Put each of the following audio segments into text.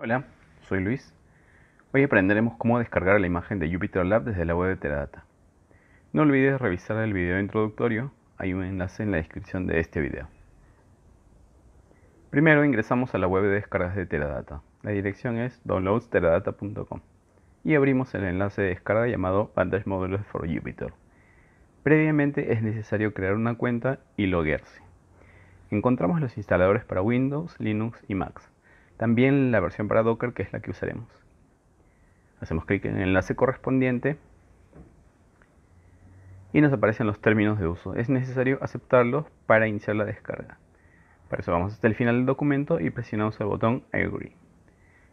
Hola, soy Luis. Hoy aprenderemos cómo descargar la imagen de JupyterLab desde la web de Teradata. No olvides revisar el video introductorio, hay un enlace en la descripción de este video. Primero ingresamos a la web de descargas de Teradata. La dirección es downloadsteradata.com y abrimos el enlace de descarga llamado Vantage Modules for Jupyter. Previamente es necesario crear una cuenta y loguearse. Encontramos los instaladores para Windows, Linux y Mac. También la versión para Docker que es la que usaremos. Hacemos clic en el enlace correspondiente y nos aparecen los términos de uso. Es necesario aceptarlos para iniciar la descarga. Para eso vamos hasta el final del documento y presionamos el botón Agree.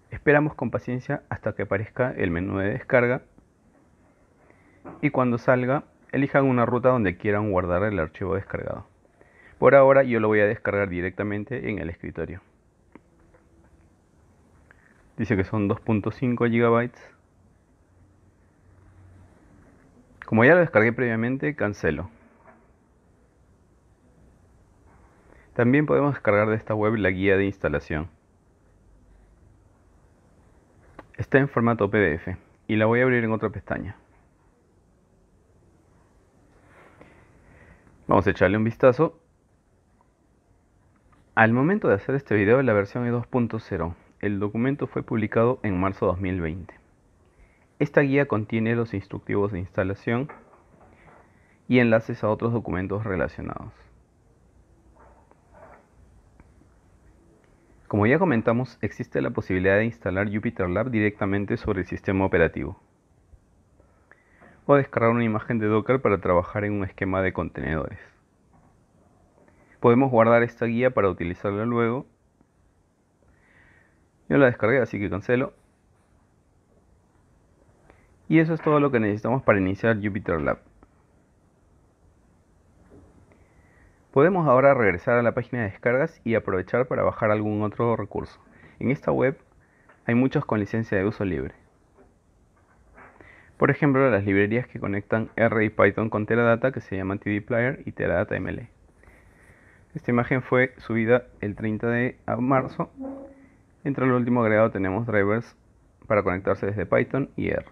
Esperamos con paciencia hasta que aparezca el menú de descarga y cuando salga elijan una ruta donde quieran guardar el archivo descargado. Por ahora yo lo voy a descargar directamente en el escritorio. Dice que son 2.5 GB. Como ya lo descargué previamente, cancelo. También podemos descargar de esta web la guía de instalación. Está en formato PDF y la voy a abrir en otra pestaña. Vamos a echarle un vistazo. Al momento de hacer este video la versión es 2.0. El documento fue publicado en marzo de 2020. Esta guía contiene los instructivos de instalación y enlaces a otros documentos relacionados. Como ya comentamos, existe la posibilidad de instalar JupyterLab directamente sobre el sistema operativo o descargar una imagen de Docker para trabajar en un esquema de contenedores. Podemos guardar esta guía para utilizarla luego yo la descargué, así que cancelo. Y eso es todo lo que necesitamos para iniciar JupyterLab. Lab. Podemos ahora regresar a la página de descargas y aprovechar para bajar algún otro recurso. En esta web hay muchos con licencia de uso libre. Por ejemplo, las librerías que conectan R y Python con Teradata que se llaman player y Teradata ML. Esta imagen fue subida el 30 de marzo entre el último agregado tenemos drivers para conectarse desde Python y R.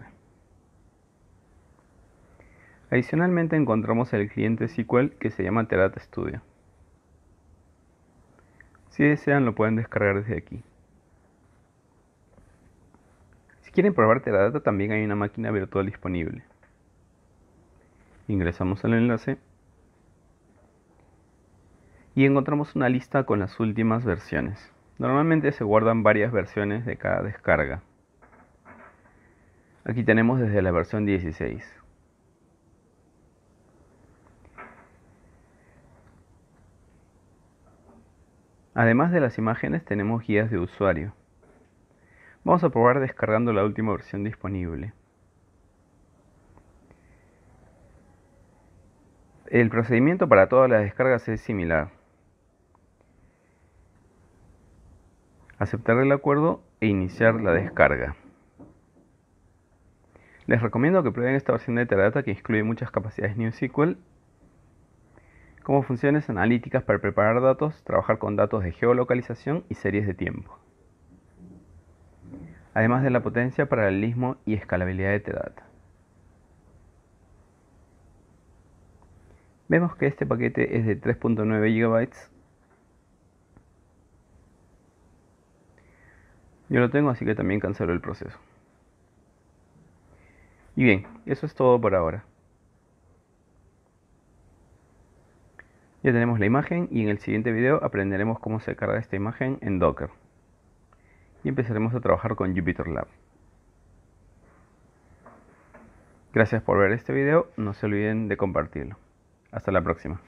Adicionalmente encontramos el cliente SQL que se llama Teradata Studio. Si desean lo pueden descargar desde aquí. Si quieren probar Teradata también hay una máquina virtual disponible. Ingresamos al enlace y encontramos una lista con las últimas versiones. Normalmente se guardan varias versiones de cada descarga. Aquí tenemos desde la versión 16. Además de las imágenes tenemos guías de usuario. Vamos a probar descargando la última versión disponible. El procedimiento para todas las descargas es similar. aceptar el acuerdo e iniciar la descarga. Les recomiendo que prueben esta versión de Teradata que incluye muchas capacidades NewSQL, como funciones analíticas para preparar datos, trabajar con datos de geolocalización y series de tiempo. Además de la potencia, paralelismo y escalabilidad de Teradata. Vemos que este paquete es de 3.9 GB Yo lo tengo, así que también cancelo el proceso. Y bien, eso es todo por ahora. Ya tenemos la imagen y en el siguiente video aprenderemos cómo se carga esta imagen en Docker. Y empezaremos a trabajar con JupyterLab. Gracias por ver este video, no se olviden de compartirlo. Hasta la próxima.